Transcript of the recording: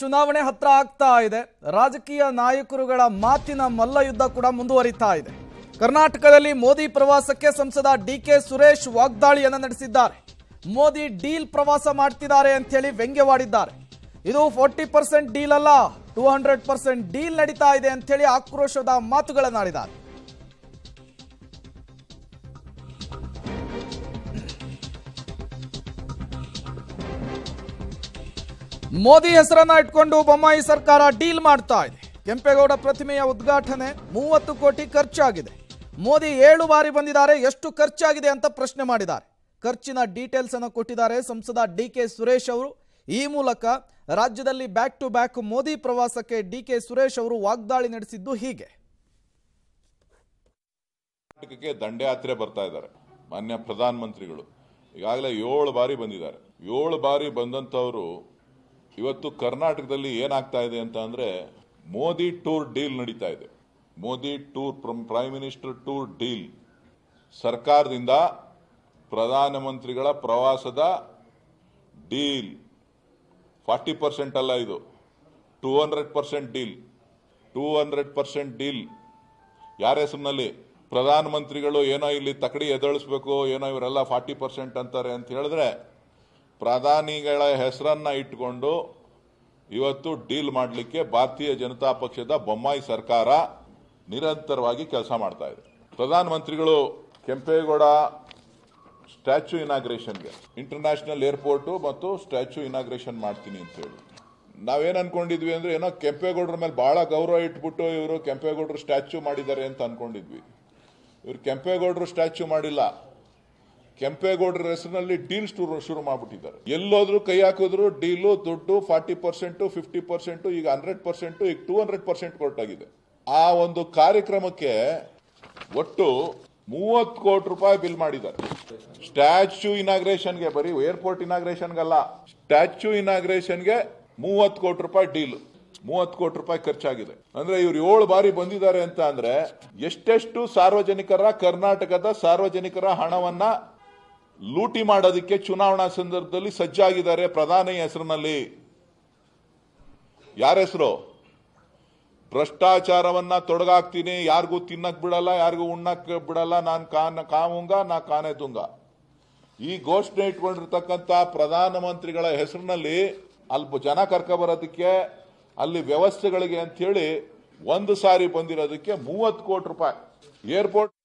ಚುನಾವಣೆ ಹತ್ರ ಆಗ್ತಾ ಇದೆ ರಾಜಕೀಯ ನಾಯಕರುಗಳ ಮಾತಿನ ಮಲ್ಲ ಯುದ್ಧ ಕೂಡ ಮುಂದುವರಿತಾ ಇದೆ ಕರ್ನಾಟಕದಲ್ಲಿ ಮೋದಿ ಪ್ರವಾಸಕ್ಕೆ ಸಂಸದ ಡಿ ಕೆ ಸುರೇಶ್ ವಾಗ್ದಾಳಿಯನ್ನು ನಡೆಸಿದ್ದಾರೆ ಮೋದಿ ಡೀಲ್ ಪ್ರವಾಸ ಮಾಡ್ತಿದ್ದಾರೆ ಅಂತ ಹೇಳಿ ವ್ಯಂಗ್ಯವಾಡಿದ್ದಾರೆ ಇದು ಫೋರ್ಟಿ ಪರ್ಸೆಂಟ್ ಡೀಲ್ ಅಲ್ಲ ಟೂ ಹಂಡ್ರೆಡ್ ಪರ್ಸೆಂಟ್ ಡೀಲ್ ನಡೀತಾ ಇದೆ ಅಂತ ಹೇಳಿ ಆಕ್ರೋಶದ ಮಾತುಗಳನ್ನಾಡಿದ್ದಾರೆ ಮೋದಿ ಹೆಸರನ್ನ ಇಟ್ಕೊಂಡು ಬೊಮ್ಮಾಯಿ ಸರ್ಕಾರ ಡೀಲ್ ಮಾಡ್ತಾ ಇದೆ ಕೆಂಪೇಗೌಡ ಪ್ರತಿಮೆಯ ಉದ್ಘಾಟನೆ ಮೂವತ್ತು ಕೋಟಿ ಖರ್ಚಾಗಿದೆ ಮೋದಿ ಏಳು ಬಾರಿ ಬಂದಿದ್ದಾರೆ ಎಷ್ಟು ಖರ್ಚಾಗಿದೆ ಅಂತ ಪ್ರಶ್ನೆ ಮಾಡಿದ್ದಾರೆ ಖರ್ಚಿನ ಡೀಟೇಲ್ಸ್ ಅನ್ನು ಕೊಟ್ಟಿದ್ದಾರೆ ಸಂಸದ ಡಿ ಕೆ ಸುರೇಶ್ ಅವರು ಈ ಮೂಲಕ ರಾಜ್ಯದಲ್ಲಿ ಬ್ಯಾಕ್ ಟು ಬ್ಯಾಕ್ ಮೋದಿ ಪ್ರವಾಸಕ್ಕೆ ಡಿ ಕೆ ಸುರೇಶ್ ಅವರು ವಾಗ್ದಾಳಿ ನಡೆಸಿದ್ದು ಹೀಗೆ ಕರ್ನಾಟಕಕ್ಕೆ ದಂಡಯಾತ್ರೆ ಬರ್ತಾ ಇದ್ದಾರೆ ಮಾನ್ಯ ಪ್ರಧಾನಮಂತ್ರಿಗಳು ಈಗಾಗಲೇ ಏಳು ಬಾರಿ ಬಂದಿದ್ದಾರೆ ಏಳು ಬಾರಿ ಬಂದಂತವರು ಇವತ್ತು ಕರ್ನಾಟಕದಲ್ಲಿ ಏನಾಗ್ತಾ ಇದೆ ಅಂತ ಅಂದರೆ ಮೋದಿ ಟೂರ್ ಡೀಲ್ ನಡೀತಾ ಇದೆ Modi tour prime minister tour deal ಸರ್ಕಾರದಿಂದ ಪ್ರಧಾನಮಂತ್ರಿಗಳ ಪ್ರವಾಸದ ಡೀಲ್ ಫಾರ್ಟಿ ಪರ್ಸೆಂಟ್ ಅಲ್ಲ ಇದು two hundred percent deal two hundred percent deal ಯಾರ ಹೆಸರಿನಲ್ಲಿ ಪ್ರಧಾನಮಂತ್ರಿಗಳು ಏನೋ ಇಲ್ಲಿ ತಕಡಿ ಎದಳಿಸ್ಬೇಕು ಏನೋ ಇವರೆಲ್ಲ ಫಾರ್ಟಿ ಪರ್ಸೆಂಟ್ ಅಂತಾರೆ ಅಂತ ಹೇಳಿದ್ರೆ ಪ್ರಧಾನಿಗಳ ಹೆಸರನ್ನು ಇಟ್ಕೊಂಡು ಇವತ್ತು ಡೀಲ್ ಮಾಡಲಿಕ್ಕೆ ಭಾರತೀಯ ಜನತಾ ಪಕ್ಷದ ಬೊಮ್ಮಾಯಿ ಸರ್ಕಾರ ನಿರಂತರವಾಗಿ ಕೆಲಸ ಮಾಡ್ತಾ ಇದೆ ಪ್ರಧಾನಮಂತ್ರಿಗಳು ಕೆಂಪೇಗೌಡ ಸ್ಟ್ಯಾಚ್ಯು ಇನಾಗ್ರೇಷನ್ಗೆ ಇಂಟರ್ನ್ಯಾಷನಲ್ ಏರ್ಪೋರ್ಟು ಮತ್ತು ಸ್ಟ್ಯಾಚ್ಯು ಇನಾಗ್ರೇಷನ್ ಮಾಡ್ತೀನಿ ಅಂತ ಹೇಳಿ ನಾವೇನು ಅನ್ಕೊಂಡಿದ್ವಿ ಅಂದರೆ ಏನೋ ಕೆಂಪೇಗೌಡರ ಮೇಲೆ ಭಾಳ ಗೌರವ ಇಟ್ಬಿಟ್ಟು ಇವರು ಕೆಂಪೇಗೌಡರು ಸ್ಟ್ಯಾಚ್ಯೂ ಮಾಡಿದ್ದಾರೆ ಅಂತ ಅನ್ಕೊಂಡಿದ್ವಿ ಇವರು ಕೆಂಪೇಗೌಡರು ಸ್ಟ್ಯಾಚ್ಯೂ ಮಾಡಿಲ್ಲ ಕೆಂಪೇಗೌಡರ ಹೆಸರಿನಲ್ಲಿ ಡೀಲ್ ಶುರು ಮಾಡಿಬಿಟ್ಟಿದ್ದಾರೆ ಎಲ್ಲೋದ್ರೂ ಕೈ ಹಾಕಿದ್ರು ಡೀಲು ದುಡ್ಡು ಫಾರ್ಟಿ ಪರ್ಸೆಂಟ್ ಫಿಫ್ಟಿ ಪರ್ಸೆಂಟ್ ಈಗ ಹಂಡ್ರೆಡ್ ಪರ್ಸೆಂಟ್ ಈಗ ಟೂ ಹಂಡ್ರೆಡ್ ಪರ್ಸೆಂಟ್ ಆ ಒಂದು ಕಾರ್ಯಕ್ರಮಕ್ಕೆ ಒಟ್ಟು ಮೂವತ್ತು ಕೋಟಿ ರೂಪಾಯಿ ಬಿಲ್ ಮಾಡಿದ್ದಾರೆ ಸ್ಟ್ಯಾಚ್ಯೂ ಇನಾಗ್ರೇಷನ್ಗೆ ಬರೀ ಏರ್ಪೋರ್ಟ್ ಇನಾಗ್ರೇಷನ್ಗಲ್ಲ ಸ್ಟ್ಯಾಚ್ಯೂ ಇನಾಗ್ರೇಷನ್ಗೆ ಮೂವತ್ತು ಕೋಟಿ ರೂಪಾಯಿ ಡೀಲ್ ಮೂವತ್ತು ಕೋಟಿ ರೂಪಾಯಿ ಖರ್ಚಾಗಿದೆ ಅಂದ್ರೆ ಇವ್ರು ಏಳು ಬಾರಿ ಬಂದಿದ್ದಾರೆ ಅಂತ ಅಂದ್ರೆ ಎಷ್ಟೆಷ್ಟು ಸಾರ್ವಜನಿಕರ ಕರ್ನಾಟಕದ ಸಾರ್ವಜನಿಕರ ಹಣವನ್ನ ಲೂಟಿ ಮಾಡೋದಕ್ಕೆ ಚುನಾವಣಾ ಸಂದರ್ಭದಲ್ಲಿ ಸಜ್ಜಾಗಿದ್ದಾರೆ ಪ್ರಧಾನಿ ಹೆಸರಿನಲ್ಲಿ ಯಾರ ಹೆಸರು ಭ್ರಷ್ಟಾಚಾರವನ್ನ ತೊಡಗಾಕ್ತೀನಿ ಯಾರಿಗೂ ತಿನ್ನಕ್ ಬಿಡಲ್ಲ ಯಾರಿಗೂ ಉಣ್ಣಕ್ ಬಿಡಲ್ಲ ನಾನು ಕಾನ ಕಾಮುಂಗ ನಾ ಕಾನೆ ತುಂಗ ಈ ಘೋಷಣೆ ಇಟ್ಕೊಂಡಿರ್ತಕ್ಕಂಥ ಪ್ರಧಾನಮಂತ್ರಿಗಳ ಹೆಸರಿನಲ್ಲಿ ಅಲ್ಪ ಜನ ಕರ್ಕ ಬರೋದಕ್ಕೆ ಅಲ್ಲಿ ವ್ಯವಸ್ಥೆಗಳಿಗೆ ಅಂತ ಹೇಳಿ ಒಂದು ಸಾರಿ ಬಂದಿರೋದಕ್ಕೆ ಮೂವತ್ತು ಕೋಟಿ ರೂಪಾಯಿ ಏರ್ಪೋರ್ಟ್